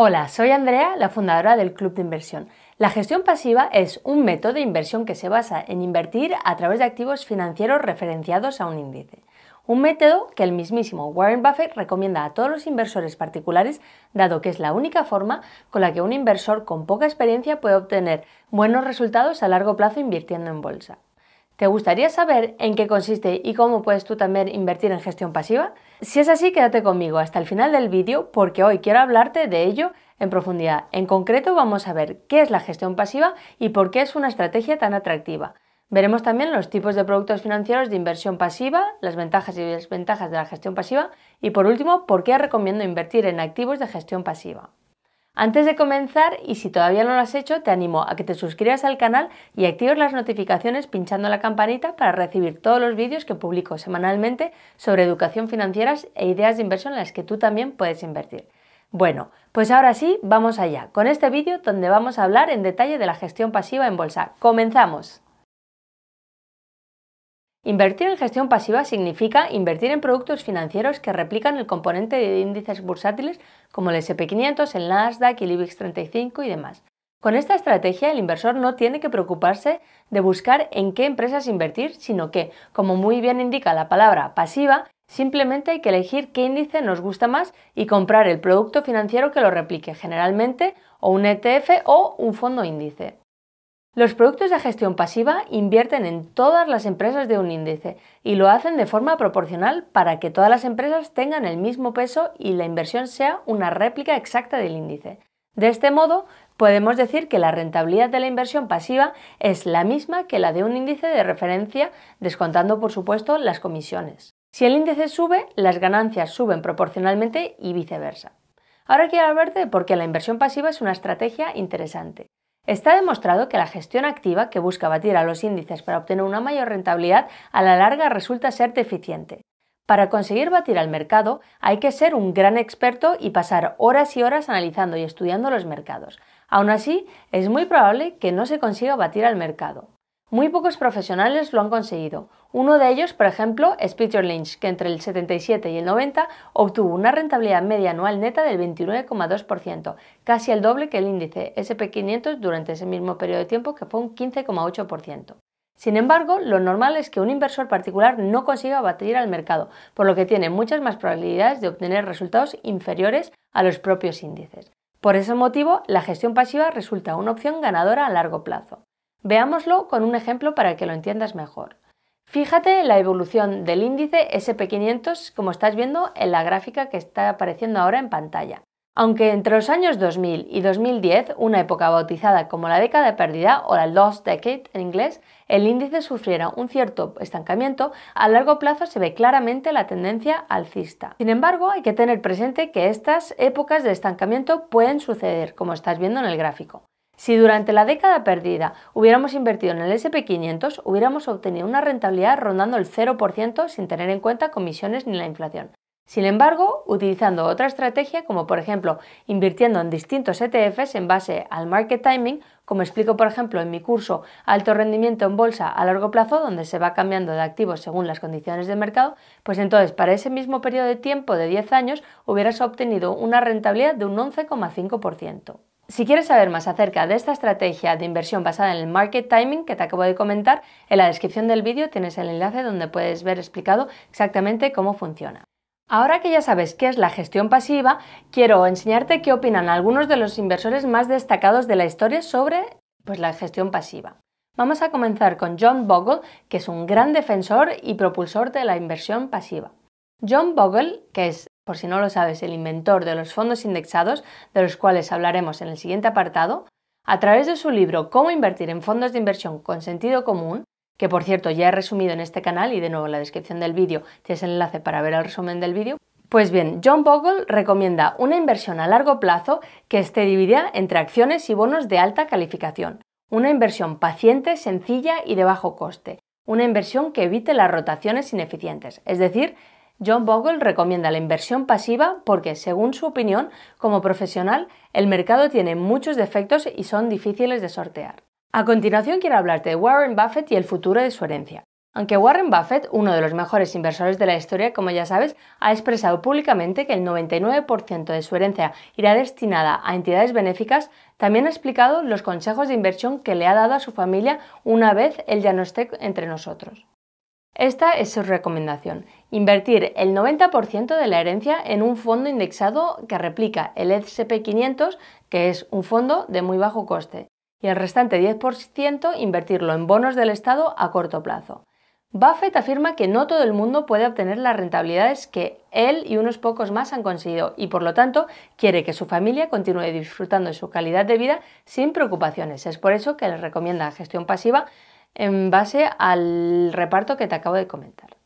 Hola, soy Andrea, la fundadora del Club de Inversión. La gestión pasiva es un método de inversión que se basa en invertir a través de activos financieros referenciados a un índice. Un método que el mismísimo Warren Buffett recomienda a todos los inversores particulares, dado que es la única forma con la que un inversor con poca experiencia puede obtener buenos resultados a largo plazo invirtiendo en bolsa. ¿Te gustaría saber en qué consiste y cómo puedes tú también invertir en gestión pasiva? Si es así, quédate conmigo hasta el final del vídeo porque hoy quiero hablarte de ello en profundidad. En concreto vamos a ver qué es la gestión pasiva y por qué es una estrategia tan atractiva. Veremos también los tipos de productos financieros de inversión pasiva, las ventajas y desventajas de la gestión pasiva y por último, por qué recomiendo invertir en activos de gestión pasiva. Antes de comenzar, y si todavía no lo has hecho, te animo a que te suscribas al canal y actives las notificaciones pinchando la campanita para recibir todos los vídeos que publico semanalmente sobre educación financiera e ideas de inversión en las que tú también puedes invertir. Bueno, pues ahora sí, vamos allá, con este vídeo donde vamos a hablar en detalle de la gestión pasiva en bolsa. ¡Comenzamos! Invertir en gestión pasiva significa invertir en productos financieros que replican el componente de índices bursátiles como el SP500, el Nasdaq, el IBEX 35 y demás. Con esta estrategia el inversor no tiene que preocuparse de buscar en qué empresas invertir, sino que, como muy bien indica la palabra pasiva, simplemente hay que elegir qué índice nos gusta más y comprar el producto financiero que lo replique, generalmente o un ETF o un fondo índice. Los productos de gestión pasiva invierten en todas las empresas de un índice y lo hacen de forma proporcional para que todas las empresas tengan el mismo peso y la inversión sea una réplica exacta del índice. De este modo, podemos decir que la rentabilidad de la inversión pasiva es la misma que la de un índice de referencia, descontando por supuesto las comisiones. Si el índice sube, las ganancias suben proporcionalmente y viceversa. Ahora quiero hablarte de por qué la inversión pasiva es una estrategia interesante. Está demostrado que la gestión activa, que busca batir a los índices para obtener una mayor rentabilidad, a la larga resulta ser deficiente. Para conseguir batir al mercado hay que ser un gran experto y pasar horas y horas analizando y estudiando los mercados. Aún así, es muy probable que no se consiga batir al mercado. Muy pocos profesionales lo han conseguido. Uno de ellos, por ejemplo, es Peter Lynch, que entre el 77 y el 90 obtuvo una rentabilidad media anual neta del 29,2%, casi el doble que el índice SP500 durante ese mismo periodo de tiempo, que fue un 15,8%. Sin embargo, lo normal es que un inversor particular no consiga batir al mercado, por lo que tiene muchas más probabilidades de obtener resultados inferiores a los propios índices. Por ese motivo, la gestión pasiva resulta una opción ganadora a largo plazo. Veámoslo con un ejemplo para que lo entiendas mejor. Fíjate en la evolución del índice SP500 como estás viendo en la gráfica que está apareciendo ahora en pantalla. Aunque entre los años 2000 y 2010, una época bautizada como la década perdida o la Lost Decade en inglés, el índice sufriera un cierto estancamiento, a largo plazo se ve claramente la tendencia alcista. Sin embargo, hay que tener presente que estas épocas de estancamiento pueden suceder, como estás viendo en el gráfico. Si durante la década perdida hubiéramos invertido en el SP500, hubiéramos obtenido una rentabilidad rondando el 0% sin tener en cuenta comisiones ni la inflación. Sin embargo, utilizando otra estrategia, como por ejemplo invirtiendo en distintos ETFs en base al market timing, como explico por ejemplo en mi curso Alto rendimiento en bolsa a largo plazo, donde se va cambiando de activos según las condiciones de mercado, pues entonces para ese mismo periodo de tiempo de 10 años hubieras obtenido una rentabilidad de un 11,5%. Si quieres saber más acerca de esta estrategia de inversión basada en el market timing que te acabo de comentar, en la descripción del vídeo tienes el enlace donde puedes ver explicado exactamente cómo funciona. Ahora que ya sabes qué es la gestión pasiva, quiero enseñarte qué opinan algunos de los inversores más destacados de la historia sobre pues, la gestión pasiva. Vamos a comenzar con John Bogle, que es un gran defensor y propulsor de la inversión pasiva. John Bogle, que es por si no lo sabes, el inventor de los fondos indexados, de los cuales hablaremos en el siguiente apartado, a través de su libro Cómo invertir en fondos de inversión con sentido común, que por cierto ya he resumido en este canal y de nuevo en la descripción del vídeo tienes el enlace para ver el resumen del vídeo. Pues bien, John Bogle recomienda una inversión a largo plazo que esté dividida entre acciones y bonos de alta calificación, una inversión paciente, sencilla y de bajo coste, una inversión que evite las rotaciones ineficientes, es decir, John Bogle recomienda la inversión pasiva porque, según su opinión, como profesional, el mercado tiene muchos defectos y son difíciles de sortear. A continuación quiero hablarte de Warren Buffett y el futuro de su herencia. Aunque Warren Buffett, uno de los mejores inversores de la historia, como ya sabes, ha expresado públicamente que el 99% de su herencia irá destinada a entidades benéficas, también ha explicado los consejos de inversión que le ha dado a su familia una vez él ya no esté entre nosotros. Esta es su recomendación, invertir el 90% de la herencia en un fondo indexado que replica el SP500, que es un fondo de muy bajo coste, y el restante 10% invertirlo en bonos del Estado a corto plazo. Buffett afirma que no todo el mundo puede obtener las rentabilidades que él y unos pocos más han conseguido y por lo tanto quiere que su familia continúe disfrutando de su calidad de vida sin preocupaciones. Es por eso que le recomienda gestión pasiva en base al reparto que te acabo de comentar.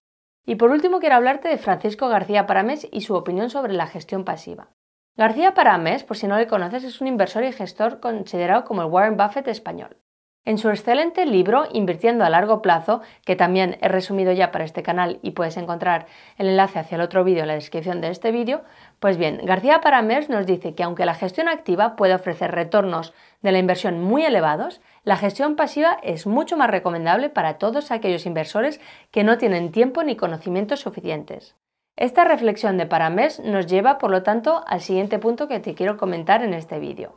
Y por último quiero hablarte de Francisco García Paramés y su opinión sobre la gestión pasiva. García Paramés, por si no le conoces, es un inversor y gestor considerado como el Warren Buffett español. En su excelente libro Invirtiendo a largo plazo, que también he resumido ya para este canal y puedes encontrar el enlace hacia el otro vídeo en la descripción de este vídeo, pues bien, García Paramers nos dice que aunque la gestión activa puede ofrecer retornos de la inversión muy elevados, la gestión pasiva es mucho más recomendable para todos aquellos inversores que no tienen tiempo ni conocimientos suficientes. Esta reflexión de Paramers nos lleva, por lo tanto, al siguiente punto que te quiero comentar en este vídeo.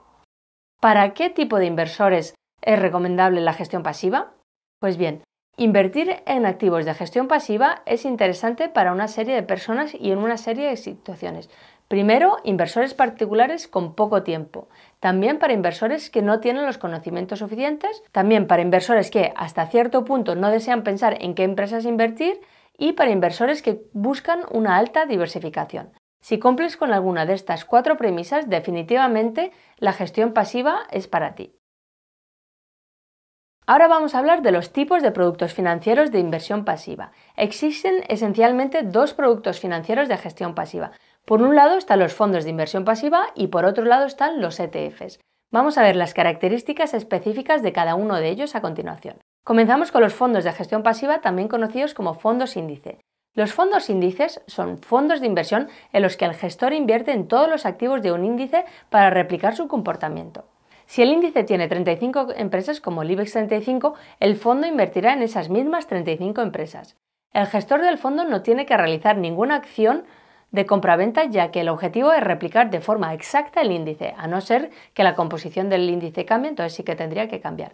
¿Para qué tipo de inversores es recomendable la gestión pasiva? Pues bien, Invertir en activos de gestión pasiva es interesante para una serie de personas y en una serie de situaciones. Primero, inversores particulares con poco tiempo. También para inversores que no tienen los conocimientos suficientes. También para inversores que hasta cierto punto no desean pensar en qué empresas invertir. Y para inversores que buscan una alta diversificación. Si cumples con alguna de estas cuatro premisas, definitivamente la gestión pasiva es para ti. Ahora vamos a hablar de los tipos de productos financieros de inversión pasiva. Existen esencialmente dos productos financieros de gestión pasiva. Por un lado están los fondos de inversión pasiva y por otro lado están los ETFs. Vamos a ver las características específicas de cada uno de ellos a continuación. Comenzamos con los fondos de gestión pasiva, también conocidos como fondos índice. Los fondos índices son fondos de inversión en los que el gestor invierte en todos los activos de un índice para replicar su comportamiento. Si el índice tiene 35 empresas como el IBEX 35, el fondo invertirá en esas mismas 35 empresas. El gestor del fondo no tiene que realizar ninguna acción de compraventa ya que el objetivo es replicar de forma exacta el índice, a no ser que la composición del índice cambie, entonces sí que tendría que cambiar.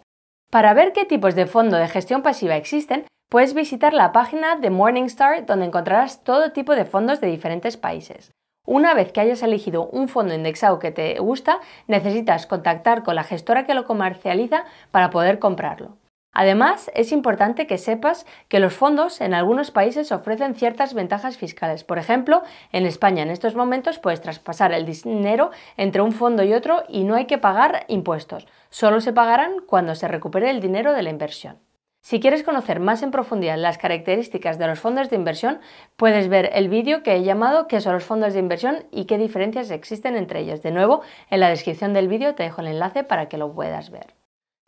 Para ver qué tipos de fondo de gestión pasiva existen, puedes visitar la página de Morningstar donde encontrarás todo tipo de fondos de diferentes países. Una vez que hayas elegido un fondo indexado que te gusta, necesitas contactar con la gestora que lo comercializa para poder comprarlo. Además, es importante que sepas que los fondos en algunos países ofrecen ciertas ventajas fiscales. Por ejemplo, en España en estos momentos puedes traspasar el dinero entre un fondo y otro y no hay que pagar impuestos. Solo se pagarán cuando se recupere el dinero de la inversión. Si quieres conocer más en profundidad las características de los fondos de inversión, puedes ver el vídeo que he llamado ¿Qué son los fondos de inversión y qué diferencias existen entre ellos? De nuevo, en la descripción del vídeo te dejo el enlace para que lo puedas ver.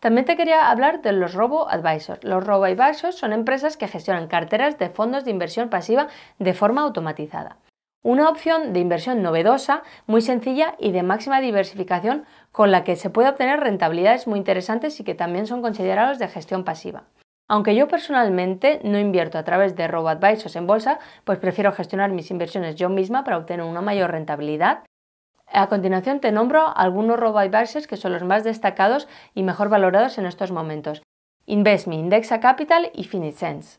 También te quería hablar de los robo advisors. Los robo advisors son empresas que gestionan carteras de fondos de inversión pasiva de forma automatizada. Una opción de inversión novedosa, muy sencilla y de máxima diversificación con la que se puede obtener rentabilidades muy interesantes y que también son considerados de gestión pasiva. Aunque yo personalmente no invierto a través de RoboAdvisors en bolsa, pues prefiero gestionar mis inversiones yo misma para obtener una mayor rentabilidad. A continuación te nombro algunos RoboAdvisors que son los más destacados y mejor valorados en estos momentos. InvestMe, Indexa Capital y FiniSense.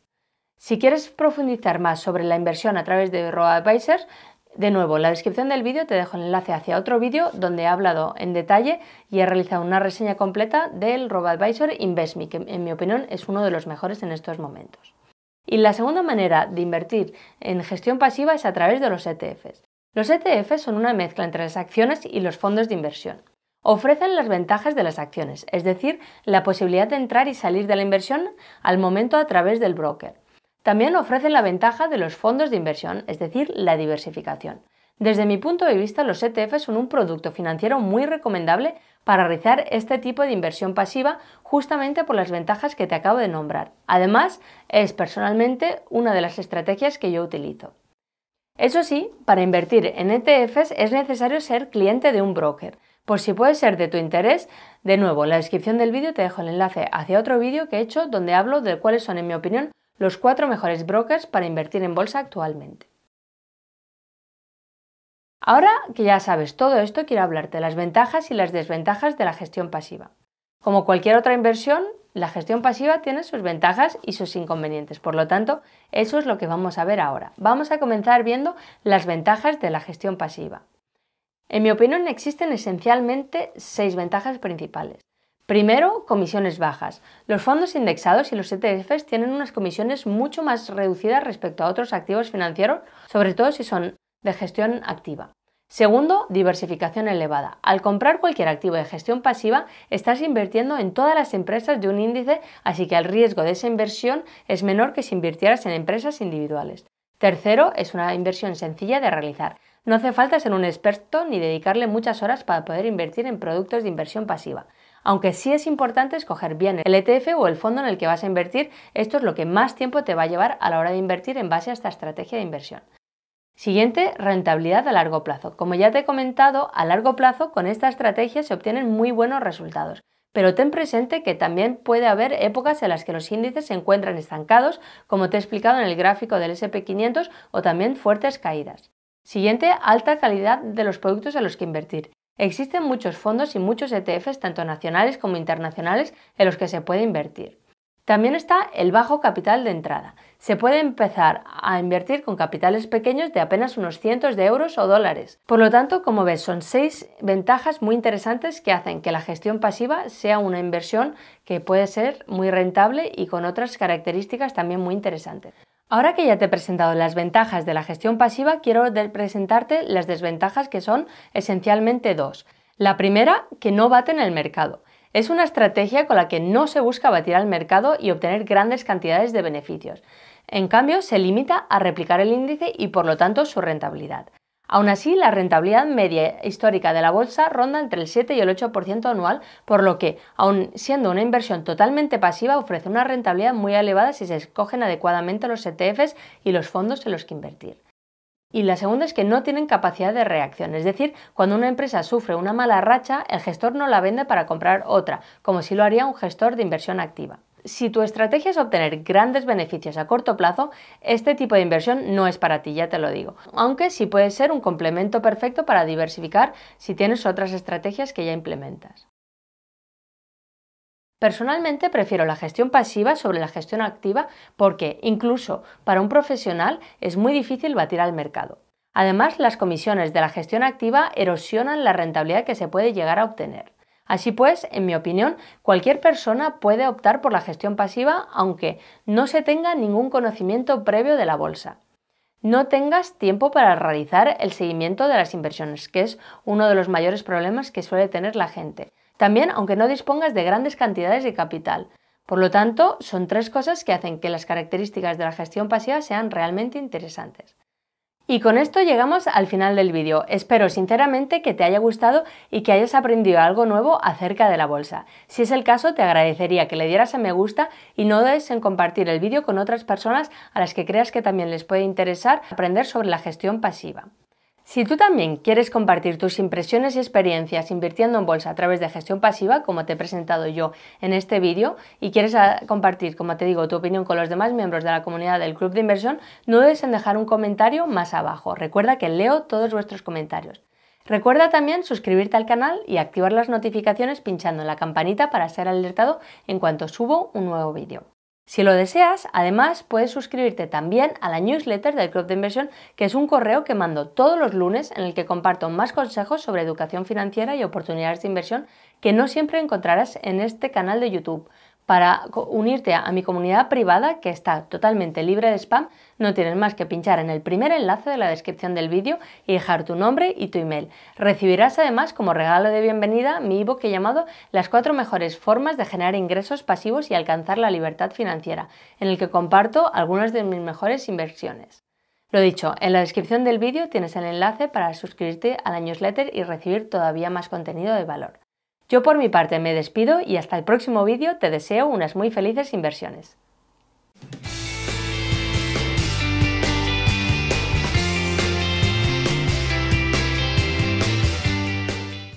Si quieres profundizar más sobre la inversión a través de RoboAdvisors, de nuevo, en la descripción del vídeo te dejo el enlace hacia otro vídeo donde he hablado en detalle y he realizado una reseña completa del RoboAdvisor InvestMe, que en mi opinión es uno de los mejores en estos momentos. Y la segunda manera de invertir en gestión pasiva es a través de los ETFs. Los ETFs son una mezcla entre las acciones y los fondos de inversión. Ofrecen las ventajas de las acciones, es decir, la posibilidad de entrar y salir de la inversión al momento a través del broker. También ofrecen la ventaja de los fondos de inversión, es decir, la diversificación. Desde mi punto de vista, los ETF son un producto financiero muy recomendable para realizar este tipo de inversión pasiva justamente por las ventajas que te acabo de nombrar. Además, es personalmente una de las estrategias que yo utilizo. Eso sí, para invertir en ETFs es necesario ser cliente de un broker. Por si puede ser de tu interés, de nuevo, en la descripción del vídeo te dejo el enlace hacia otro vídeo que he hecho donde hablo de cuáles son, en mi opinión, los cuatro mejores brokers para invertir en bolsa actualmente. Ahora que ya sabes todo esto, quiero hablarte de las ventajas y las desventajas de la gestión pasiva. Como cualquier otra inversión, la gestión pasiva tiene sus ventajas y sus inconvenientes, por lo tanto, eso es lo que vamos a ver ahora. Vamos a comenzar viendo las ventajas de la gestión pasiva. En mi opinión existen esencialmente seis ventajas principales. Primero, comisiones bajas. Los fondos indexados y los ETFs tienen unas comisiones mucho más reducidas respecto a otros activos financieros, sobre todo si son de gestión activa. Segundo, diversificación elevada. Al comprar cualquier activo de gestión pasiva, estás invirtiendo en todas las empresas de un índice, así que el riesgo de esa inversión es menor que si invirtieras en empresas individuales. Tercero, es una inversión sencilla de realizar. No hace falta ser un experto ni dedicarle muchas horas para poder invertir en productos de inversión pasiva aunque sí es importante escoger bien el ETF o el fondo en el que vas a invertir, esto es lo que más tiempo te va a llevar a la hora de invertir en base a esta estrategia de inversión. Siguiente, rentabilidad a largo plazo. Como ya te he comentado, a largo plazo con esta estrategia se obtienen muy buenos resultados. Pero ten presente que también puede haber épocas en las que los índices se encuentran estancados, como te he explicado en el gráfico del SP500, o también fuertes caídas. Siguiente, alta calidad de los productos en los que invertir. Existen muchos fondos y muchos ETFs, tanto nacionales como internacionales, en los que se puede invertir. También está el bajo capital de entrada. Se puede empezar a invertir con capitales pequeños de apenas unos cientos de euros o dólares. Por lo tanto, como ves, son seis ventajas muy interesantes que hacen que la gestión pasiva sea una inversión que puede ser muy rentable y con otras características también muy interesantes. Ahora que ya te he presentado las ventajas de la gestión pasiva, quiero presentarte las desventajas que son esencialmente dos. La primera, que no en el mercado. Es una estrategia con la que no se busca batir al mercado y obtener grandes cantidades de beneficios. En cambio, se limita a replicar el índice y por lo tanto su rentabilidad. Aún así, la rentabilidad media histórica de la bolsa ronda entre el 7 y el 8% anual, por lo que, aun siendo una inversión totalmente pasiva, ofrece una rentabilidad muy elevada si se escogen adecuadamente los ETFs y los fondos en los que invertir. Y la segunda es que no tienen capacidad de reacción, es decir, cuando una empresa sufre una mala racha, el gestor no la vende para comprar otra, como si lo haría un gestor de inversión activa. Si tu estrategia es obtener grandes beneficios a corto plazo, este tipo de inversión no es para ti, ya te lo digo. Aunque sí puede ser un complemento perfecto para diversificar si tienes otras estrategias que ya implementas. Personalmente prefiero la gestión pasiva sobre la gestión activa porque incluso para un profesional es muy difícil batir al mercado. Además, las comisiones de la gestión activa erosionan la rentabilidad que se puede llegar a obtener. Así pues, en mi opinión, cualquier persona puede optar por la gestión pasiva aunque no se tenga ningún conocimiento previo de la bolsa. No tengas tiempo para realizar el seguimiento de las inversiones, que es uno de los mayores problemas que suele tener la gente. También aunque no dispongas de grandes cantidades de capital. Por lo tanto, son tres cosas que hacen que las características de la gestión pasiva sean realmente interesantes. Y con esto llegamos al final del vídeo. Espero sinceramente que te haya gustado y que hayas aprendido algo nuevo acerca de la bolsa. Si es el caso, te agradecería que le dieras a me gusta y no dudes en compartir el vídeo con otras personas a las que creas que también les puede interesar aprender sobre la gestión pasiva. Si tú también quieres compartir tus impresiones y experiencias invirtiendo en bolsa a través de gestión pasiva, como te he presentado yo en este vídeo, y quieres ah, compartir, como te digo, tu opinión con los demás miembros de la comunidad del Club de Inversión, no dudes en dejar un comentario más abajo. Recuerda que leo todos vuestros comentarios. Recuerda también suscribirte al canal y activar las notificaciones pinchando en la campanita para ser alertado en cuanto subo un nuevo vídeo. Si lo deseas, además puedes suscribirte también a la newsletter del Club de Inversión, que es un correo que mando todos los lunes en el que comparto más consejos sobre educación financiera y oportunidades de inversión que no siempre encontrarás en este canal de YouTube. Para unirte a mi comunidad privada, que está totalmente libre de spam, no tienes más que pinchar en el primer enlace de la descripción del vídeo y dejar tu nombre y tu email. Recibirás además como regalo de bienvenida mi ebook llamado Las cuatro mejores formas de generar ingresos pasivos y alcanzar la libertad financiera, en el que comparto algunas de mis mejores inversiones. Lo dicho, en la descripción del vídeo tienes el enlace para suscribirte a la newsletter y recibir todavía más contenido de valor. Yo por mi parte me despido y hasta el próximo vídeo te deseo unas muy felices inversiones.